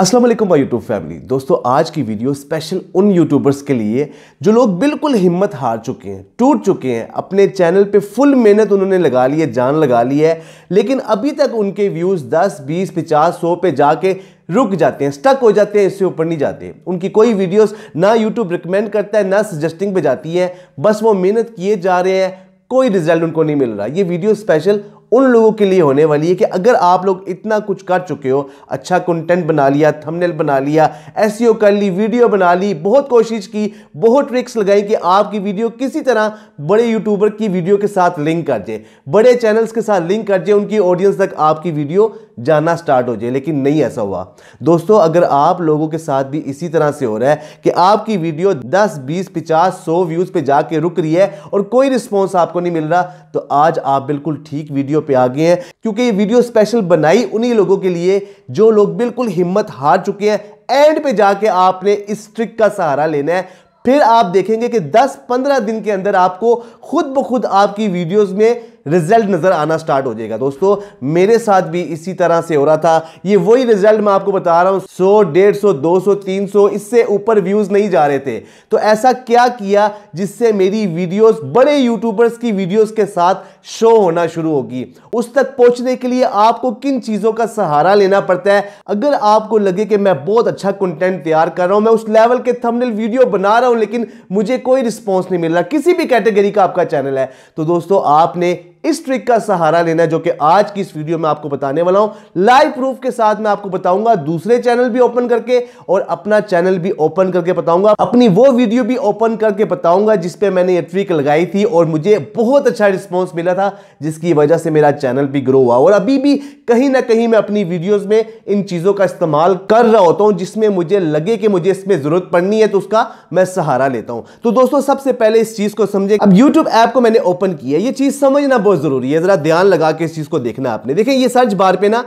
असलम भाई YouTube family दोस्तों आज की वीडियो स्पेशल उन यूट्यूबर्स के लिए जो लोग बिल्कुल हिम्मत हार चुके हैं टूट चुके हैं अपने चैनल पे फुल मेहनत उन्होंने लगा ली है जान लगा ली है लेकिन अभी तक उनके व्यूज़ 10, 20, 50, 100 पे जाके रुक जाते हैं स्टक हो जाते हैं इससे ऊपर नहीं जाते उनकी कोई वीडियोस ना यूट्यूब रिकमेंड करता है ना सजेस्टिंग पे जाती है बस वो मेहनत किए जा रहे हैं कोई रिजल्ट उनको नहीं मिल रहा ये वीडियो स्पेशल उन लोगों के लिए होने वाली है कि अगर आप लोग इतना कुछ कर चुके हो अच्छा कंटेंट बना लिया थंबनेल बना लिया एस e कर ली वीडियो बना ली बहुत कोशिश की बहुत ट्रिक्स लगाई कि आपकी वीडियो किसी तरह बड़े यूट्यूबर की वीडियो के साथ लिंक कर जाए बड़े चैनल्स के साथ लिंक कर जाए उनकी ऑडियंस तक आपकी वीडियो जाना स्टार्ट हो जाए लेकिन नहीं ऐसा हुआ दोस्तों अगर आप लोगों के साथ भी इसी तरह से हो रहा है कि आपकी वीडियो 10, 20, 50, 100 व्यूज़ पे जाके रुक रही है और कोई रिस्पॉन्स आपको नहीं मिल रहा तो आज आप बिल्कुल ठीक वीडियो पे आ गए हैं क्योंकि ये वीडियो स्पेशल बनाई उन्हीं लोगों के लिए जो लोग बिल्कुल हिम्मत हार चुके हैं एंड पे जाके आपने इस ट्रिक का सहारा लेना है फिर आप देखेंगे कि 10-15 दिन के अंदर आपको खुद ब खुद आपकी वीडियोस में रिजल्ट नज़र आना स्टार्ट हो जाएगा दोस्तों मेरे साथ भी इसी तरह से हो रहा था ये वही रिजल्ट मैं आपको बता रहा हूँ सौ डेढ़ सौ दो सौ तीन सौ इससे ऊपर व्यूज़ नहीं जा रहे थे तो ऐसा क्या किया जिससे मेरी वीडियोस बड़े यूट्यूबर्स की वीडियोस के साथ शो होना शुरू होगी उस तक पहुंचने के लिए आपको किन चीज़ों का सहारा लेना पड़ता है अगर आपको लगे कि मैं बहुत अच्छा कंटेंट तैयार कर रहा हूं मैं उस लेवल के थंबनेल वीडियो बना रहा हूं लेकिन मुझे कोई रिस्पॉन्स नहीं मिल रहा किसी भी कैटेगरी का आपका चैनल है तो दोस्तों आपने इस ट्रिक का सहारा लेना है जो कि आज की इस वीडियो में आपको बताने वाला हूं लाइव प्रूफ के साथ मैं आपको बताऊंगा दूसरे चैनल भी ओपन करके और अपना चैनल भी ओपन करके बताऊंगा अपनी वो वीडियो भी ओपन करके बताऊंगा जिसपे मैंने ये ट्रिक लगाई थी और मुझे बहुत अच्छा रिस्पॉन्स मिला था जिसकी वजह से मेरा चैनल भी ग्रो हुआ और अभी भी कहीं ना कहीं मैं अपनी वीडियोज में इन चीजों का इस्तेमाल कर रहा होता हूं जिसमें मुझे लगे कि मुझे इसमें जरूरत पड़नी है तो उसका मैं सहारा लेता हूं तो दोस्तों सबसे पहले इस चीज को समझे अब यूट्यूब ऐप को मैंने ओपन किया ये चीज समझना बहुत बहुत ज़रूरी है ज़रा ध्यान लगा के इस चीज़ को देखना आपने देखें ये सर्च बार पे ना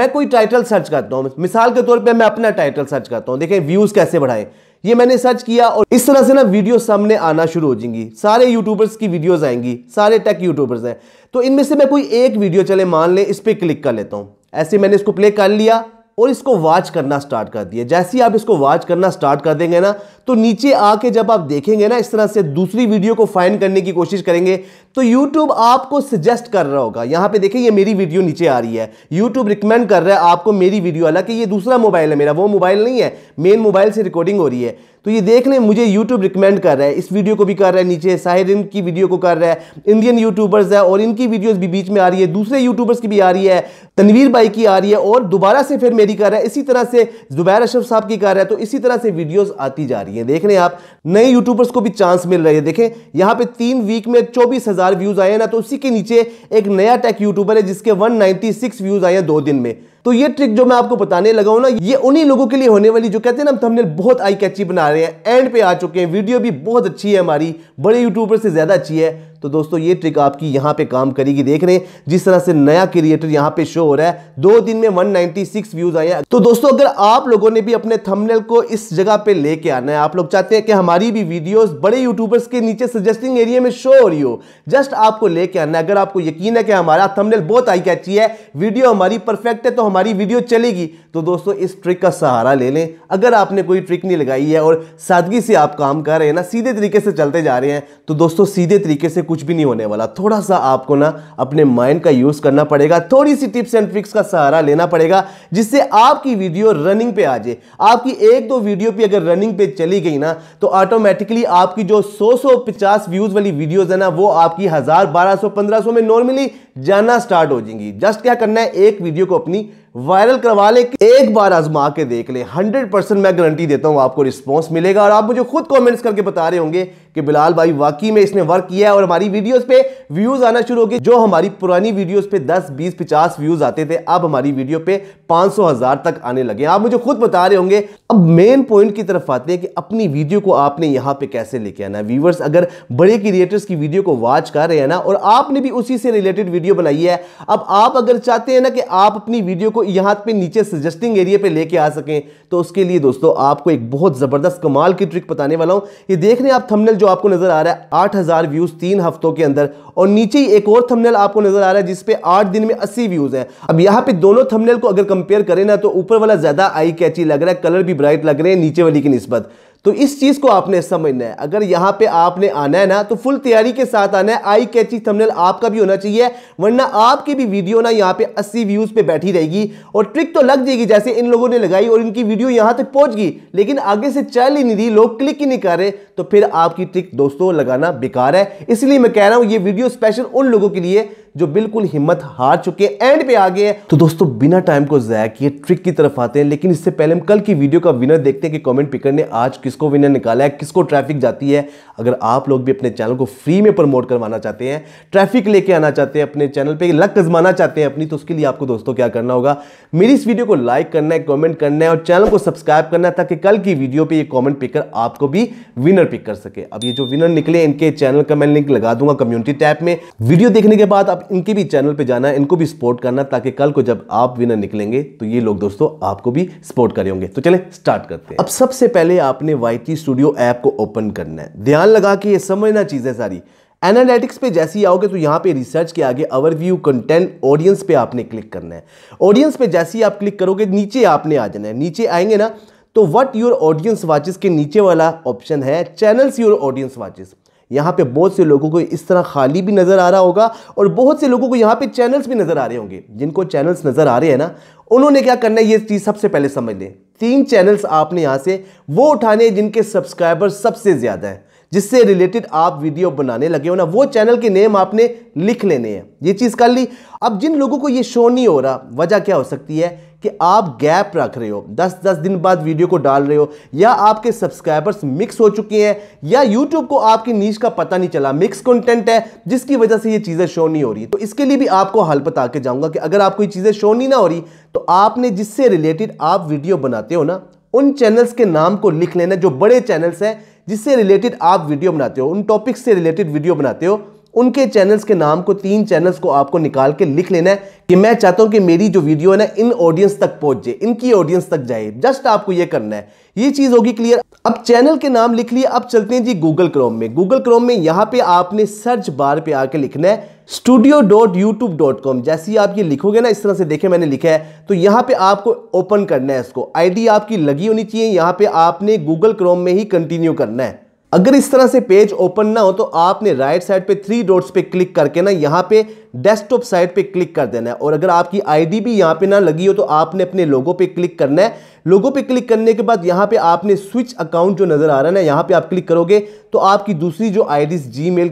मैं कोई टाइटल सर्च करता हूं मिसाल के तौर पे मैं अपना टाइटल सर्च करता हूं देखें व्यूज़ कैसे बढ़ाएं ये मैंने सर्च किया और इस तरह से ना वीडियो सामने आना शुरू हो जाएंगी सारे यूट्यूबर्स की वीडियोज़ आएंगी सारे टेक यूट्यूबर्स हैं तो इनमें से मैं कोई एक वीडियो चले मान लें इस पर क्लिक कर लेता हूँ ऐसे मैंने इसको प्ले कर लिया और इसको वॉच करना स्टार्ट कर दिया जैसे ही आप इसको वॉच करना स्टार्ट कर देंगे ना तो नीचे आके जब आप देखेंगे ना इस तरह से दूसरी वीडियो को फाइंड करने की कोशिश करेंगे तो यूट्यूब आपको सजेस्ट कर रहा होगा यहां पे देखिए ये मेरी वीडियो नीचे आ रही है यूट्यूब रिकमेंड कर रहा है आपको मेरी वीडियो हालांकि ये दूसरा मोबाइल है मेरा वो मोबाइल नहीं है मेन मोबाइल से रिकॉर्डिंग हो रही है तो ये देख लें मुझे यूट्यूब रिकमेंड कर रहा है इस वीडियो को भी कर रहा है नीचे साहिर की वीडियो को कर रहा है इंडियन यूट्यूबर्स है और इनकी वीडियोज़ भी बीच में आ रही है दूसरे यूट्यूबर्स की भी आ रही है तनवीर बाई की आ रही है और दोबारा से फिर मेरी कर रहा है इसी तरह से जुबैर अशरफ साहब की कर रहा है तो इसी तरह से वीडियोज़ आती जा रही है देख हैं आप नए यूट्यूबर्स को भी चांस मिल रही है देखें यहाँ पे तीन वीक में चौबीस व्यूज़ आए हैं ना तो उसी के नीचे एक नया टेक यूट्यूबर है जिसके वन व्यूज़ आए हैं दो दिन में तो ये ट्रिक जो मैं आपको बताने लगा हूँ ना ये उन्हीं लोगों के लिए होने वाली जो कहते हैं ना हम थंबनेल बहुत आई कैची बना रहे हैं एंड पे आ चुके हैं वीडियो भी बहुत अच्छी है हमारी बड़े यूट्यूबर से ज्यादा अच्छी है तो दोस्तों ये ट्रिक आपकी यहाँ पे काम करेगी देख रहे हैं जिस तरह से नया क्रिएटर यहाँ पे शो हो रहा है दो दिन में 196 व्यूज आए हैं तो दोस्तों अगर आप लोगों ने भी अपने थंबनेल को इस जगह पे लेके आना है आप लोग चाहते हैं कि हमारी भी वीडियोस बड़े यूट्यूबर्स के नीचे सजेस्टिंग एरिया में शो हो रही हो जस्ट आपको लेके आना है अगर आपको यकीन है कि हमारा थमनेल बहुत आई कैची है वीडियो हमारी परफेक्ट है तो हमारी वीडियो चलेगी तो दोस्तों इस ट्रिक का सहारा ले लें अगर आपने कोई ट्रिक नहीं लगाई है और सादगी से आप काम कर रहे हैं ना सीधे तरीके से चलते जा रहे हैं तो दोस्तों सीधे तरीके से कुछ भी नहीं होने वाला थोड़ा सा आपको ना अपने माइंड का यूज़ करना पड़ेगा थोड़ी सी टिप्स एंड ट्रिक्स का सहारा लेना पड़ेगा जिससे आपकी वीडियो रनिंग पे आ जाए आपकी एक दो वीडियो भी अगर रनिंग पे चली गई ना तो ऑटोमेटिकली आपकी जो सौ सौ पचास व्यूज़ वाली वीडियोज़ है ना वो आपकी हज़ार बारह सौ पंद्रह सौ में नॉर्मली जाना स्टार्ट हो जाएंगी जस्ट क्या करना है एक वीडियो को अपनी वायरल करवा ले एक बार आजमा के देख ले 100 परसेंट मैं गारंटी देता हूं आपको रिस्पॉन्स मिलेगा और आप मुझे खुद कमेंट्स करके बता रहे होंगे कि बिलाल भाई वाकई में इसने वर्क किया है और हमारी वीडियोस पे व्यूज आना शुरू हो गए जो हमारी पुरानी वीडियोस पे 10, 20, 50 व्यूज आते थे अब हमारी वीडियो पे पांच हजार तक आने लगे आप मुझे खुद बता रहे होंगे अब मेन पॉइंट की तरफ आते हैं कि अपनी वीडियो को आपने यहां पर कैसे लेके आना व्यूवर्स अगर बड़े क्रिएटर्स की वीडियो को वॉच कर रहे हैं ना और आपने भी उसी से रिलेटेड वीडियो बनाई है अब आप अगर चाहते हैं ना कि आप अपनी वीडियो को को यहाँ पे नीचे सजेस्टिंग एरिया पे लेके आ सकें तो उसके लिए दोस्तों आपको एक बहुत ज़बरदस्त कमाल की ट्रिक बताने वाला हूँ ये देख रहे आप थंबनेल जो आपको नज़र आ रहा है आठ हज़ार व्यूज़ तीन हफ्तों के अंदर और नीचे ही एक और थंबनेल आपको नज़र आ रहा है जिसपे आठ दिन में अस्सी व्यूज़ हैं अब यहाँ पर दोनों थंबनेल को अगर कंपेयर करें ना तो ऊपर वाला ज़्यादा आई कैची लग रहा है कलर भी ब्राइट लग रहे हैं नीचे वाली की नस्बत तो इस चीज को आपने समझना है अगर यहां पे आपने आना है ना तो फुल तैयारी के साथ आना है आई कैची थंबनेल आपका भी होना चाहिए वरना आपकी भी वीडियो ना यहाँ पे 80 व्यूज पे बैठी रहेगी और ट्रिक तो लग जाएगी जैसे इन लोगों ने लगाई और इनकी वीडियो यहां तक पहुंच गई लेकिन आगे से चल ही नहीं रही लोग क्लिक ही नहीं कर रहे तो फिर आपकी ट्रिक दोस्तों लगाना बेकार है इसलिए मैं कह रहा हूं ये वीडियो स्पेशल उन लोगों के लिए जो बिल्कुल हिम्मत हार चुके हैं एंड पे आ गए हैं तो दोस्तों बिना टाइम को जया किए ट्रिक की तरफ आते हैं लेकिन इससे पहले हम कल की वीडियो का विनर देखते हैं कि कमेंट पिकर ने आज किसको विनर निकाला है किसको ट्रैफिक जाती है अगर आप लोग भी अपने चैनल को फ्री में प्रमोट करवाना चाहते हैं ट्रैफिक लेके आना चाहते हैं अपने चैनल पर लक आजमाना चाहते हैं अपनी तो उसके लिए आपको दोस्तों क्या करना होगा मेरी इस वीडियो को लाइक करना है कॉमेंट करना है और चैनल को सब्सक्राइब करना है ताकि कल की वीडियो पर यह कॉमेंट पिकर आपको भी विनर पिक कर सके अब ये जो विनर निकले इनके चैनल का मैं लिंक लगा दूंगा कम्युनिटी टैप में वीडियो देखने के बाद आप इनके भी चैनल पे जाना इनको भी सपोर्ट करना ताकि कल को जब आप विनर निकलेंगे तो ये लोग दोस्तों आपको भी सपोर्ट होंगे तो चले स्टार्ट करते हैं अब सबसे पहले आपने वाई स्टूडियो ऐप को ओपन करना है ध्यान लगा के ये समझना चीज है सारी एनालिटिक्स पे जैसे ही आओगे तो यहाँ पे रिसर्च के आगे ओवरव्यू कंटेंट ऑडियंस पे आपने क्लिक करना है ऑडियंस पे जैसे ही आप क्लिक करोगे नीचे आपने आ जाना है नीचे आएंगे ना तो व्हाट योर ऑडियंस वाचेस के नीचे वाला ऑप्शन है चैनल्स योर ऑडियंस वाचेस यहाँ पे बहुत से लोगों को इस तरह खाली भी नज़र आ रहा होगा और बहुत से लोगों को यहाँ पे चैनल्स भी नज़र आ रहे होंगे जिनको चैनल्स नज़र आ रहे हैं ना उन्होंने क्या करना है ये चीज़ सबसे पहले समझ लें तीन चैनल्स आपने यहाँ से वो उठाने जिनके सब्सक्राइबर सबसे ज़्यादा हैं जिससे रिलेटेड आप वीडियो बनाने लगे हो ना वो चैनल के नेम आपने लिख लेने हैं ये चीज़ कर ली अब जिन लोगों को ये शो नहीं हो रहा वजह क्या हो सकती है कि आप गैप रख रहे हो 10-10 दिन बाद वीडियो को डाल रहे हो या आपके सब्सक्राइबर्स मिक्स हो चुके हैं या यूट्यूब को आपकी नीच का पता नहीं चला मिक्स कंटेंट है जिसकी वजह से ये चीज़ें शो नहीं हो रही तो इसके लिए भी आपको हल बता के जाऊंगा कि अगर आपको ये चीज़ें शो नहीं ना हो रही तो आपने जिससे रिलेटेड आप वीडियो बनाते हो ना उन चैनल्स के नाम को लिख लेना जो बड़े चैनल्स हैं जिससे रिलेटेड आप वीडियो बनाते हो उन टॉपिक से रिलेटेड वीडियो बनाते हो उनके चैनल्स के नाम को तीन चैनल्स को आपको निकाल के लिख लेना है कि मैं चाहता हूं कि मेरी जो वीडियो है ना इन ऑडियंस तक पहुंच जाए इनकी ऑडियंस तक जाए जस्ट आपको ये करना है ये चीज होगी क्लियर अब चैनल के नाम लिख लिए अब चलते हैं जी गूगल क्रोम में गूगल क्रोम में यहां पे आपने सर्च बार पे आके लिखना है studio dot YouTube dot com जैसे ही आप ये लिखोगे ना इस तरह से देखे मैंने लिखा है तो यहां पे आपको ओपन करना है इसको आईडी आपकी लगी होनी चाहिए यहां पे आपने गूगल क्रोम में ही कंटिन्यू करना है अगर इस तरह से पेज ओपन ना हो तो आपने राइट साइड पे थ्री डॉट्स पे क्लिक करके ना यहाँ पे डेस्कटॉप साइट पे क्लिक कर देना है और अगर आपकी आईडी भी यहाँ पे ना लगी हो तो आपने अपने लोगों पे क्लिक करना है लोगों पे क्लिक करने के बाद यहाँ पे आपने स्विच अकाउंट जो नज़र आ रहा है ना यहाँ पे आप क्लिक करोगे तो आपकी दूसरी जो आई डी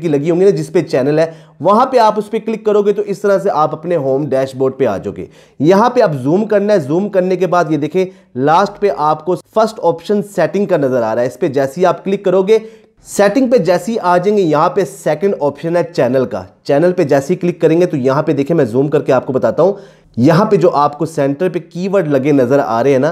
की लगी होंगी ना जिसपे चैनल है वहाँ पे आप उस पर क्लिक करोगे तो इस तरह से आप अपने होम डैशबोर्ड पे आ जाओगे यहाँ पे आप जूम करना है जूम करने के बाद ये देखें लास्ट पे आपको फर्स्ट ऑप्शन सेटिंग का नज़र आ रहा है इस पर जैसे ही आप क्लिक करोगे सेटिंग पे जैसी आ जाएंगे यहाँ पे सेकंड ऑप्शन है चैनल का चैनल पे जैसे ही क्लिक करेंगे तो यहाँ पे देखें मैं जूम करके आपको बताता हूँ यहाँ पे जो आपको सेंटर पे कीवर्ड लगे नज़र आ रहे हैं ना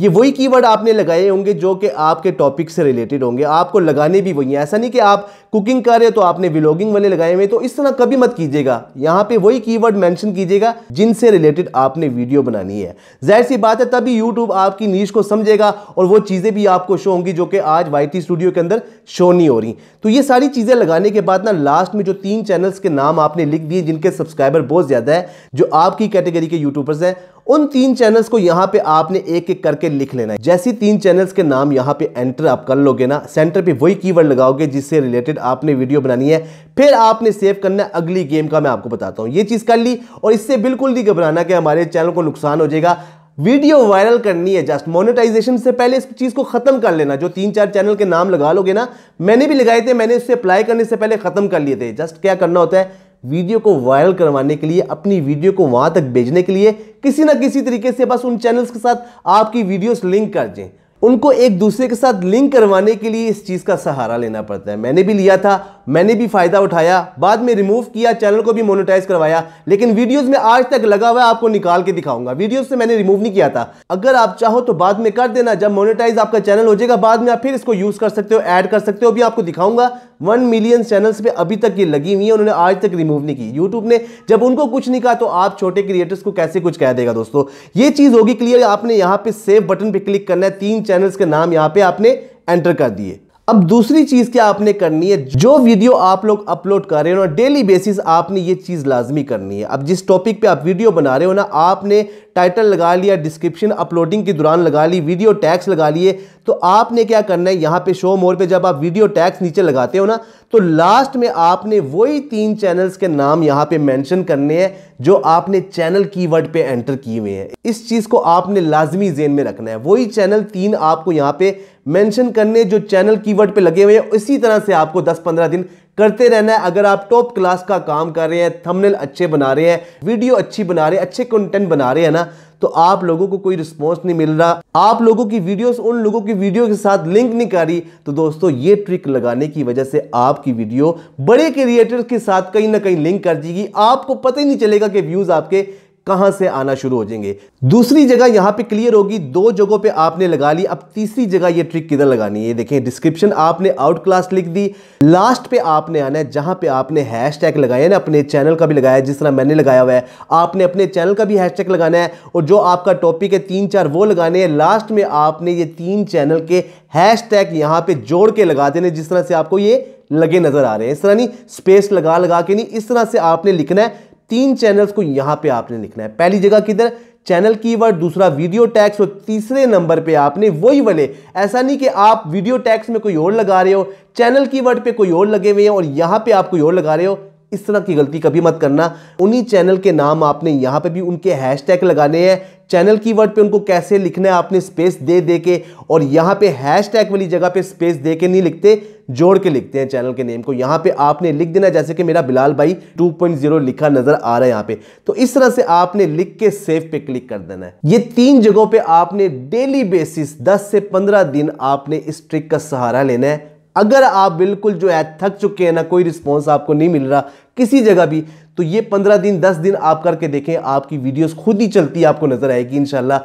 ये वही कीवर्ड आपने लगाए होंगे जो कि आपके टॉपिक से रिलेटेड होंगे आपको लगाने भी वही हैं ऐसा नहीं कि आप कुकिंग कर रहे हो तो आपने व्लॉगिंग वाले लगाए हुए तो इस तरह कभी मत कीजिएगा यहाँ पे वही कीवर्ड मेंशन कीजिएगा जिनसे रिलेटेड आपने वीडियो बनानी है जाहिर सी बात है तभी यूट्यूब आपकी नीच को समझेगा और वो चीज़ें भी आपको शो होंगी जो कि आज वाई स्टूडियो के अंदर शो नहीं हो रही तो ये सारी चीज़ें लगाने के बाद ना लास्ट में जो तीन चैनल्स के नाम आपने लिख दिए जिनके सब्सक्राइबर बहुत ज़्यादा है जो आपकी कैटेगरी के यूट्यूबर्स हैं उन तीन चैनल्स को यहाँ पे आपने एक एक करके लिख लेना है जैसी तीन चैनल्स के नाम यहाँ पे एंटर आप कर लोगे ना सेंटर पे वही कीवर्ड लगाओगे जिससे रिलेटेड आपने वीडियो बनानी है फिर आपने सेव करना है अगली गेम का मैं आपको बताता हूँ ये चीज़ कर ली और इससे बिल्कुल नहीं घबराना कि हमारे चैनल को नुकसान हो जाएगा वीडियो वायरल करनी है जस्ट मोनेटाइजेशन से पहले इस चीज़ को खत्म कर लेना जो तीन चार चैनल के नाम लगा लोगे ना मैंने भी लगाए थे मैंने उससे अप्लाई करने से पहले खत्म कर लिए थे जस्ट क्या करना होता है वीडियो को वायरल करवाने के लिए अपनी वीडियो को वहां तक भेजने के लिए किसी ना किसी तरीके से बस उन चैनल्स के साथ आपकी वीडियोस लिंक कर दें उनको एक दूसरे के साथ लिंक करवाने के लिए इस चीज़ का सहारा लेना पड़ता है मैंने भी लिया था मैंने भी फ़ायदा उठाया बाद में रिमूव किया चैनल को भी मोनिटाइज करवाया लेकिन वीडियोस में आज तक लगा हुआ आपको निकाल के दिखाऊंगा वीडियोस से मैंने रिमूव नहीं किया था अगर आप चाहो तो बाद में कर देना जब मोनिटाइज आपका चैनल हो जाएगा बाद में आप फिर इसको यूज़ कर सकते हो ऐड कर सकते हो भी आपको दिखाऊंगा वन मिलियन चैनल्स पे अभी तक ये लगी हुई है उन्होंने आज तक रिमूव नहीं की यूट्यूब ने जब उनको कुछ नहीं कहा तो आप छोटे क्रिएटर्स को कैसे कुछ कह देगा दोस्तों ये चीज़ होगी क्लियर आपने यहाँ पे सेव बटन पे क्लिक करना है तीन चैनल्स के नाम यहाँ पे आपने एंटर कर दिए अब दूसरी चीज क्या आपने करनी है जो वीडियो आप लोग अपलोड कर रहे हो ना डेली बेसिस आपने ये चीज लाजमी करनी है अब जिस टॉपिक पे आप वीडियो बना रहे हो ना आपने टाइटल लगा लिया डिस्क्रिप्शन अपलोडिंग के दौरान लगा ली वीडियो टैक्स लगा लिए तो आपने क्या करना है यहाँ पे शो मोर पे जब आप वीडियो टैक्स नीचे लगाते हो ना तो लास्ट में आपने वही तीन चैनल्स के नाम यहाँ पे मेंशन करने हैं जो आपने चैनल कीवर्ड पे एंटर किए हुए हैं इस चीज़ को आपने लाजमी जेन में रखना है वही चैनल तीन आपको यहाँ पे मेंशन करने जो चैनल कीवर्ड पे लगे हुए हैं इसी तरह से आपको 10-15 दिन करते रहना है अगर आप टॉप क्लास का काम कर रहे हैं थंबनेल अच्छे बना रहे हैं वीडियो अच्छी बना रहे हैं अच्छे कंटेंट बना रहे हैं ना तो आप लोगों को कोई रिस्पॉन्स नहीं मिल रहा आप लोगों की वीडियोस उन लोगों की वीडियो के साथ लिंक नहीं कर रही तो दोस्तों ये ट्रिक लगाने की वजह से आपकी वीडियो बड़े क्रिएटर्स के साथ कहीं ना कहीं लिंक कर देगी आपको पता ही नहीं चलेगा कि व्यूज़ आपके कहां से आना शुरू हो जाएंगे दूसरी जगह यहां पे क्लियर होगी दो जगहों पे आपने लगा ली अब तीसरी जगह ये ट्रिक किधर लगानी है देखें डिस्क्रिप्शन आपने आउट क्लास लिख दी लास्ट पे आपने आना है जहां पे आपने हैश टैग लगाया ना अपने चैनल का भी लगाया जिस तरह मैंने लगाया हुआ है आपने अपने चैनल का भी हैश टैग लगाना है और जो आपका टॉपिक है तीन चार वो लगाने हैं लास्ट में आपने ये तीन चैनल के हैश टैग यहां पर जोड़ के लगा देने जिस तरह से आपको ये लगे नजर आ रहे हैं इस तरह नहीं स्पेस लगा लगा के नहीं इस तरह से आपने लिखना है तीन चैनल्स को यहां पे आपने लिखना है पहली जगह किधर चैनल कीवर्ड दूसरा वीडियो टैक्स और तीसरे नंबर पे आपने वही वाले ऐसा नहीं कि आप वीडियो टैक्स में कोई और लगा रहे हो चैनल कीवर्ड पे कोई और लगे हुए हैं और यहां पे आप कोई और लगा रहे हो इस तरह की गलती कभी मत करना उन्हीं चैनल के नाम आपने यहाँ पे भी उनके हैशटैग लगाने हैं चैनल की वर्ड पर उनको कैसे लिखना है आपने स्पेस दे दे के और यहाँ पे हैशटैग वाली जगह पे स्पेस दे के नहीं लिखते जोड़ के लिखते हैं चैनल के नेम को यहाँ पे आपने लिख देना जैसे कि मेरा बिलाल भाई 2.0 लिखा नजर आ रहा है यहाँ पे तो इस तरह से आपने लिख के सेव पे क्लिक कर देना है ये तीन जगहों पे आपने डेली बेसिस 10 से 15 दिन आपने इस ट्रिक का सहारा लेना है अगर आप बिल्कुल जो है थक चुके हैं ना कोई रिस्पॉन्स आपको नहीं मिल रहा किसी जगह भी तो ये पंद्रह दिन दस दिन आप करके देखें आपकी वीडियोस खुद ही चलती आपको नजर आएगी इनशाला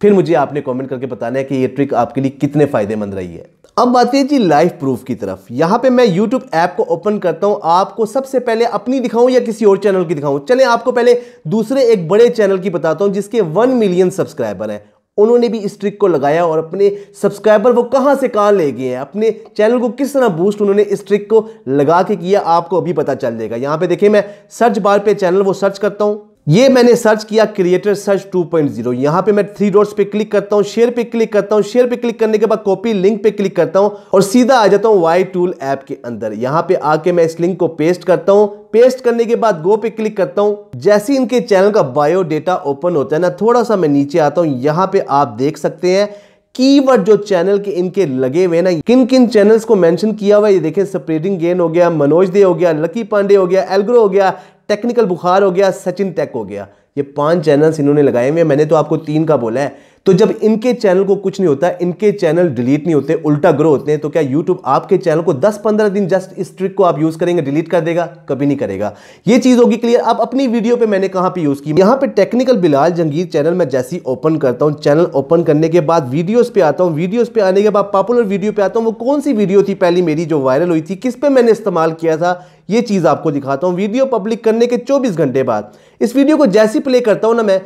फिर मुझे आपने कमेंट करके बताना है कि ये ट्रिक आपके लिए कितने फायदेमंद रही है अब बात है जी लाइफ प्रूफ की तरफ यहां पे मैं यूट्यूब ऐप को ओपन करता हूं आपको सबसे पहले अपनी दिखाऊं या किसी और चैनल की दिखाऊं चले आपको पहले दूसरे एक बड़े चैनल की बताता हूं जिसके वन मिलियन सब्सक्राइबर हैं उन्होंने भी इस ट्रिक को लगाया और अपने सब्सक्राइबर वो कहाँ से कहाँ ले गए हैं अपने चैनल को किस तरह बूस्ट उन्होंने इस ट्रिक को लगा के किया आपको अभी पता चल जाएगा यहाँ पे देखिए मैं सर्च बार पे चैनल वो सर्च करता हूँ ये मैंने सर्च किया क्रिएटर सर्च 2.0 यहाँ पे मैं थ्री डॉट्स पे क्लिक करता हूँ शेयर पे क्लिक करता हूँ शेयर पे क्लिक करने के बाद कॉपी लिंक पे क्लिक करता हूँ और सीधा आ जाता हूँ वाई टूल ऐप के अंदर यहां पे आके मैं इस लिंक को पेस्ट करता हूँ पेस्ट करने के बाद गो पे क्लिक करता हूँ जैसे ही इनके चैनल का बायो डेटा ओपन होता है ना थोड़ा सा मैं नीचे आता हूँ यहाँ पे आप देख सकते हैं कीवर्ड जो चैनल के इनके लगे हुए ना किन किन चैनल्स को मेंशन किया हुआ ये देखें स्प्रेडिंग गेन हो गया मनोज दे हो गया लकी पांडे हो गया एल्ग्रो हो गया टेक्निकल बुखार हो गया सचिन टेक हो गया ये पांच चैनल्स इन्होंने लगाए हुए मैंने तो आपको तीन का बोला है तो जब इनके चैनल को कुछ नहीं होता इनके चैनल डिलीट नहीं होते उल्टा ग्रो होते हैं तो क्या यूट्यूब आपके चैनल को 10-15 दिन जस्ट इस ट्रिक को आप यूज करेंगे डिलीट कर देगा कभी नहीं करेगा ये चीज होगी क्लियर आप अपनी वीडियो पे मैंने कहां पे यूज की यहां पे टेक्निकल बिलाल जंगीर चैनल मैं जैसी ओपन करता हूं चैनल ओपन करने के बाद वीडियो पे आता हूं वीडियो पे आने के बाद पॉपुलर वीडियो पे आता हूं वो कौन सी वीडियो थी पहली मेरी जो वायरल हुई थी किस पे मैंने इस्तेमाल किया था ये चीज आपको दिखाता हूं वीडियो पब्लिक करने के 24 घंटे बाद इस वीडियो को जैसी प्ले करता हूं ना मैं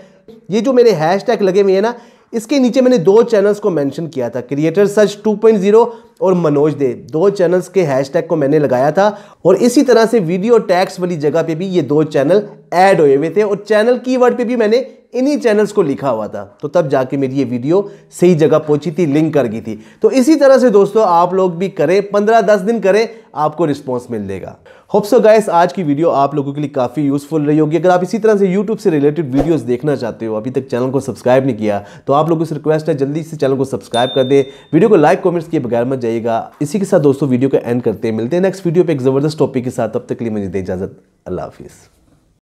ये जो मेरे हैशटैग लगे हुए हैं ना इसके नीचे मैंने दो चैनल्स को मेंशन किया था क्रिएटर सर्च 2.0 और मनोज दे दो चैनल्स के हैशटैग को मैंने लगाया था और इसी तरह से वीडियो टैक्स वाली जगह पे भी ये दो चैनल ऐड हुए हुए थे और चैनल कीवर्ड पे भी मैंने इन्हीं चैनल्स को लिखा हुआ था तो तब जाके मेरी ये वीडियो सही जगह पहुंची थी लिंक कर गई थी तो इसी तरह से दोस्तों आप लोग भी करें पंद्रह दस दिन करें आपको रिस्पॉन्स मिल देगा होप्सो गाइस आज की वीडियो आप लोगों के लिए काफ़ी यूजफुल रही होगी अगर आप इसी तरह से यूट्यूब से रिलेटेड वीडियोस देखना चाहते हो अभी तक चैनल को सब्सक्राइब नहीं किया तो आप लोगों से रिक्वेस्ट है जल्दी से चैनल को सब्सक्राइब कर दे वीडियो को लाइक कमेंट्स किए बगैर मत जाइएगा इसी के साथ दोस्तों वीडियो को एंड करते हैं मिलते हैं नेक्स्ट वीडियो पर एक ज़बरदस्त टॉपिक के साथ अब तक के लिए मुझे दे इजाज़त अल्लाह हाफिज़